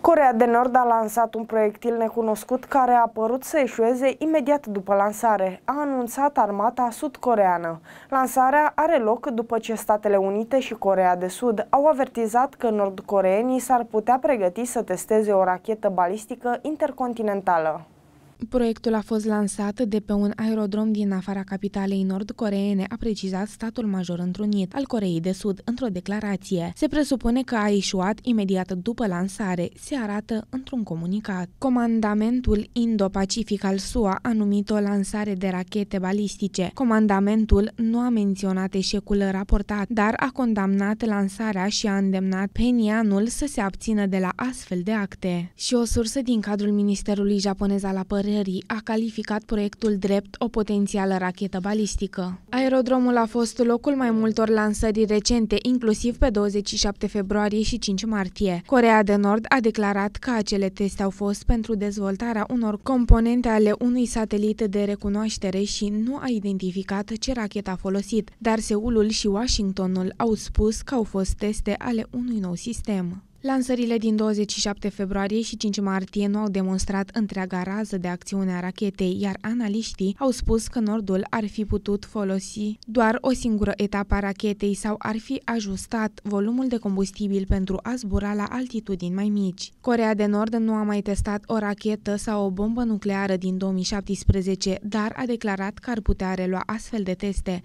Corea de Nord a lansat un proiectil necunoscut care a apărut să eșueze imediat după lansare, a anunțat armata sudcoreană. Lansarea are loc după ce Statele Unite și Corea de Sud au avertizat că nordcoreenii s-ar putea pregăti să testeze o rachetă balistică intercontinentală. Proiectul a fost lansat de pe un aerodrom din afara capitalei nord-coreene, a precizat statul major întrunit al Coreei de Sud într-o declarație. Se presupune că a ieșuat imediat după lansare, se arată într-un comunicat. Comandamentul Indo-Pacific al SUA a numit o lansare de rachete balistice. Comandamentul nu a menționat eșecul raportat, dar a condamnat lansarea și a îndemnat Penianul să se abțină de la astfel de acte. Și o sursă din cadrul Ministerului Japonez al Apărării Zaharii a calificat proiectul drept o potențială rachetă balistică. Aerodromul a fost locul mai multor lansări recente, inclusiv pe 27 februarie și 5 martie. Corea de Nord a declarat că acele teste au fost pentru dezvoltarea unor componente ale unui satelit de recunoaștere și nu a identificat ce rachetă a folosit, dar Seulul și Washingtonul au spus că au fost teste ale unui nou sistem. Lansările din 27 februarie și 5 martie nu au demonstrat întreaga rază de acțiune a rachetei, iar analiștii au spus că Nordul ar fi putut folosi doar o singură etapă a rachetei sau ar fi ajustat volumul de combustibil pentru a zbura la altitudini mai mici. Corea de Nord nu a mai testat o rachetă sau o bombă nucleară din 2017, dar a declarat că ar putea relua astfel de teste.